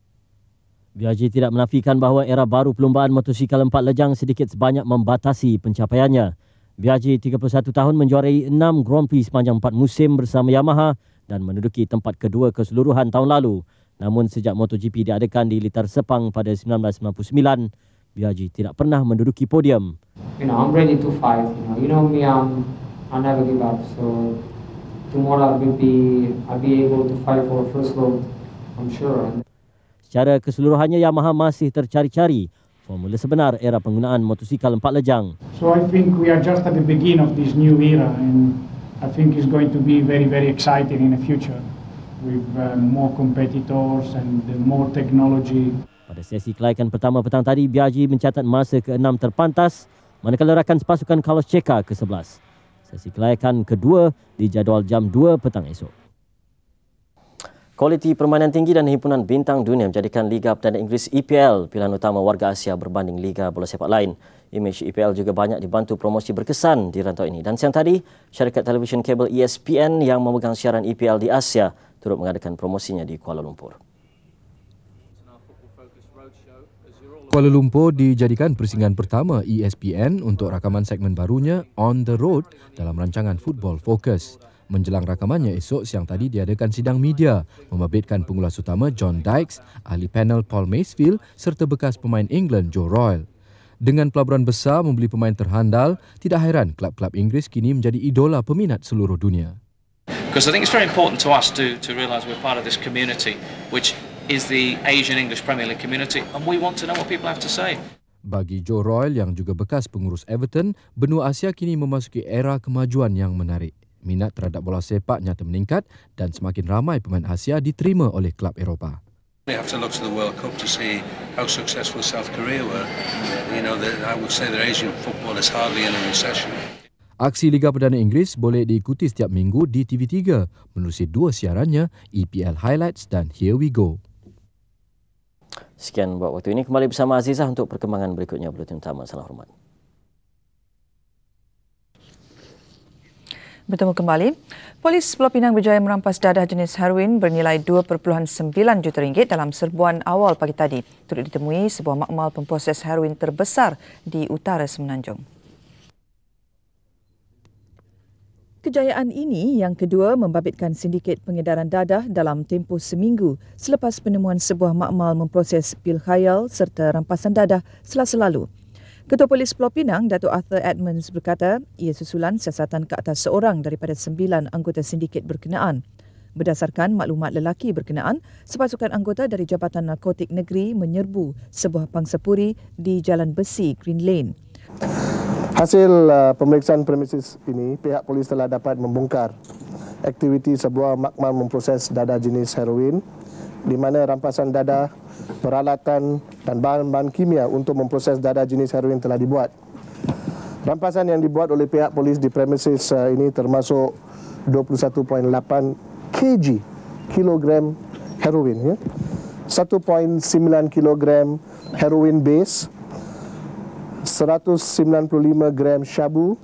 Biaggi tidak menafikan bahawa era baru pelumbaan motosikal empat lejang sedikit sebanyak membatasi pencapaiannya. Biaggi 31 tahun menjuarai enam Grand Prix sepanjang empat musim bersama Yamaha, dan menduduki tempat kedua keseluruhan tahun lalu. Namun sejak MotoGP diadakan di Litar Sepang pada 1999, Biaji tidak pernah menduduki podium. You know, I'm ready to fight. You know, you know me, I'm, I never give up. So tomorrow I'll be, I'll be able to fight for first load. I'm sure. Secara keseluruhannya Yamaha masih tercari-cari formula sebenar era penggunaan motosikal empat lejang. So I think we are just at the beginning of this new era and I think is going to be very, very exciting in the future with uh, more competitors and uh, more technology. Pada sesi kelayakan pertama petang tadi, Biaji mencatat masa ke-6 terpantas manakala rakan pasukan Carlos Checa ke-11. Sesi kelayakan kedua dijadual jam 2 petang esok. Kualiti permainan tinggi dan himpunan bintang dunia menjadikan Liga Perdana Inggeris EPL pilihan utama warga Asia berbanding Liga Bola Sepak lain imej IPL e juga banyak dibantu promosi berkesan di rantau ini. Dan siang tadi, syarikat televisyen kabel ESPN yang memegang siaran IPL e di Asia turut mengadakan promosinya di Kuala Lumpur. Kuala Lumpur dijadikan persinggahan pertama ESPN untuk rakaman segmen barunya On The Road dalam rancangan Football Focus. Menjelang rakamannya esok siang tadi diadakan sidang media membabitkan pengulas utama John Dykes, ahli panel Paul Macefield serta bekas pemain England Joe Royle. Dengan pelaburan besar membeli pemain terhandal, tidak hairan kelab-kelab Inggeris kini menjadi idola peminat seluruh dunia. Because I think it's very important to us to to realize we're part of this community which is the Asian English Premier League community and we want to know what people have to say. Bagi Joe Royal yang juga bekas pengurus Everton, benua Asia kini memasuki era kemajuan yang menarik. Minat terhadap bola sepak nyata meningkat dan semakin ramai pemain Asia diterima oleh kelab Eropah. We have to look to the World Cup to see how successful South Korea were. You know, I would say that Asian football is hardly in a recession. Aksi Liga Perdana Inggeris boleh diikuti setiap minggu di TV3 melalui dua siarannya, EPL Highlights dan Here We Go. Sekian buat waktu ini. Kembali bersama Azizah untuk perkembangan berikutnya. Berita utama. Salam hormat. bertemu kembali. Polis Pulau Pinang berjaya merampas dadah jenis heroin bernilai 2.9 juta ringgit dalam serbuan awal pagi tadi. Turut ditemui sebuah makmal pemproses heroin terbesar di utara Semenanjung. Kejayaan ini yang kedua membabitkan sindiket pengedaran dadah dalam tempoh seminggu selepas penemuan sebuah makmal memproses pil khayal serta rampasan dadah selasa lalu. Ketua Polis Pulau Pinang, Datuk Arthur Edmonds berkata, ia susulan siasatan ke atas seorang daripada sembilan anggota sindiket berkenaan. Berdasarkan maklumat lelaki berkenaan, sepasukan anggota dari Jabatan Narkotik Negeri menyerbu sebuah pangsapuri di Jalan Besi Green Lane. Hasil uh, pemeriksaan premises ini, pihak polis telah dapat membongkar aktiviti sebuah makmal memproses dada jenis heroin di mana rampasan dada peralatan dan bahan-bahan kimia untuk memproses dada jenis heroin telah dibuat. Rampasan yang dibuat oleh pihak polis di premises uh, ini termasuk 21.8 kg kilogram heroin ya. 1.9 kg heroin base 195 gram syabu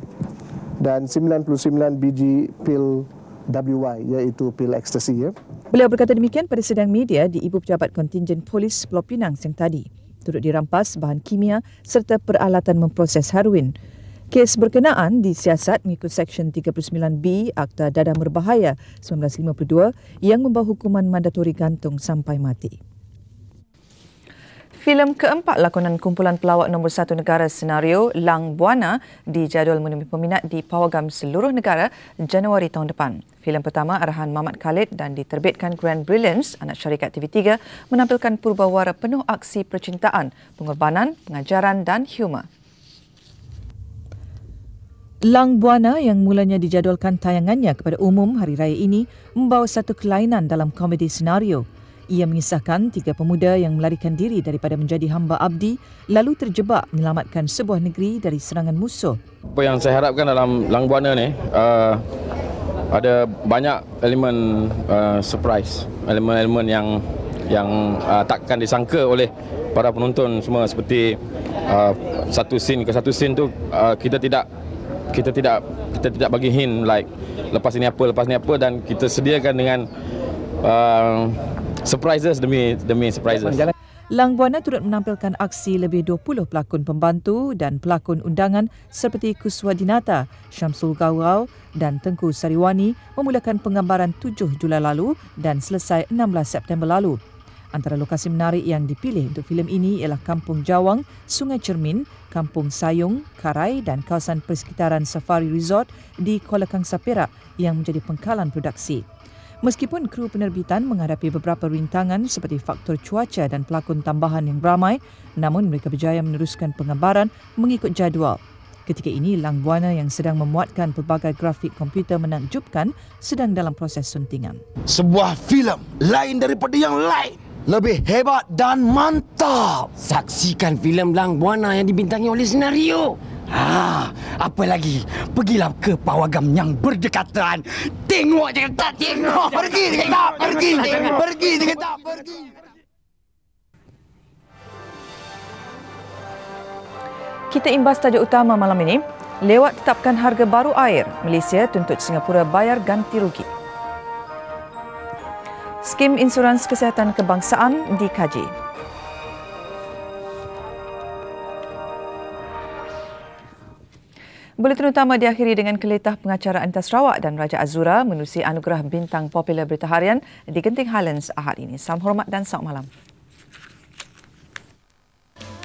dan 99 biji pil WY iaitu pil ekstasi. Ya. Beliau berkata demikian pada sidang media di Ibu Pejabat Kontingen Polis Pulau Pinang siang tadi. Turut dirampas bahan kimia serta peralatan memproses heroin. Kes berkenaan disiasat mengikut Seksyen 39B Akta Dadah Merbahaya 1952 yang membawa hukuman mandatori gantung sampai mati. Filem keempat lakonan kumpulan pelawak nombor satu negara senario Lang Buana dijadual menemui peminat di pawagam seluruh negara Januari tahun depan. Filem pertama arahan Mamat Khalid dan diterbitkan Grand Brilliance anak syarikat TV3 menampilkan purbawara penuh aksi percintaan, pengorbanan, pengajaran dan humor. Lang Buana yang mulanya dijadualkan tayangannya kepada umum hari raya ini membawa satu kelainan dalam komedi senario ia mengisahkan tiga pemuda yang melarikan diri daripada menjadi hamba abdi lalu terjebak menyelamatkan sebuah negeri dari serangan musuh. Apa yang saya harapkan dalam Lang ini uh, ada banyak elemen uh, surprise, elemen-elemen yang yang uh, takkan disangka oleh para penonton semua seperti uh, satu scene ke satu scene tu uh, kita tidak kita tidak kita tidak bagi hint like lepas ini apa lepas ini apa dan kita sediakan dengan uh, surprises demi demi surprises. Lang Buana turut menampilkan aksi lebih 20 pelakon pembantu dan pelakon undangan seperti Kuswadinata, Dinata, Syamsul Gawau dan Tengku Sariwani memulakan penggambaran 7 Julai lalu dan selesai 16 September lalu. Antara lokasi menarik yang dipilih untuk filem ini ialah Kampung Jawang, Sungai Cermin, Kampung Sayung, Karai dan kawasan persekitaran Safari Resort di Kuala Kangsa Perak yang menjadi pengkalan produksi. Meskipun kru penerbitan menghadapi beberapa rintangan seperti faktor cuaca dan pelakon tambahan yang ramai, namun mereka berjaya meneruskan pengembaran mengikut jadual. Ketika ini, Lang Buana yang sedang memuatkan pelbagai grafik komputer menakjubkan sedang dalam proses suntingan. Sebuah filem lain daripada yang lain. Lebih hebat dan mantap. Saksikan filem Lang Buana yang dibintangi oleh senario. Ah, apa lagi? Pergilah ke pawagam yang berdekatan. Tengok je tak tengok. Pergi je tak pergi. Pergi je tak pergi. Kita imbas tajuk utama malam ini. Lewat tetapkan harga baru air, Malaysia tuntut Singapura bayar ganti rugi. Skim insurans kesihatan kebangsaan dikaji. Buletin utama diakhiri dengan keletah pengacara Anita Sarawak dan Raja Azura menerusi anugerah bintang popular berita harian di Genting Highlands ahad ini. Salam hormat dan selamat malam.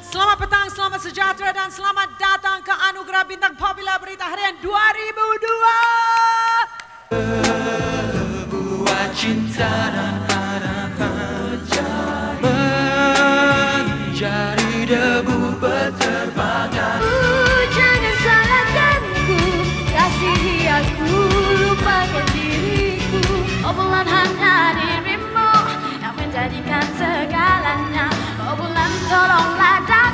Selamat petang, selamat sejahtera dan selamat datang ke Anugerah Bintang Popular Berita Harian 2002. Tuhan hanya dirimu yang menjadikan segalanya. Oh bulan tolonglah datang.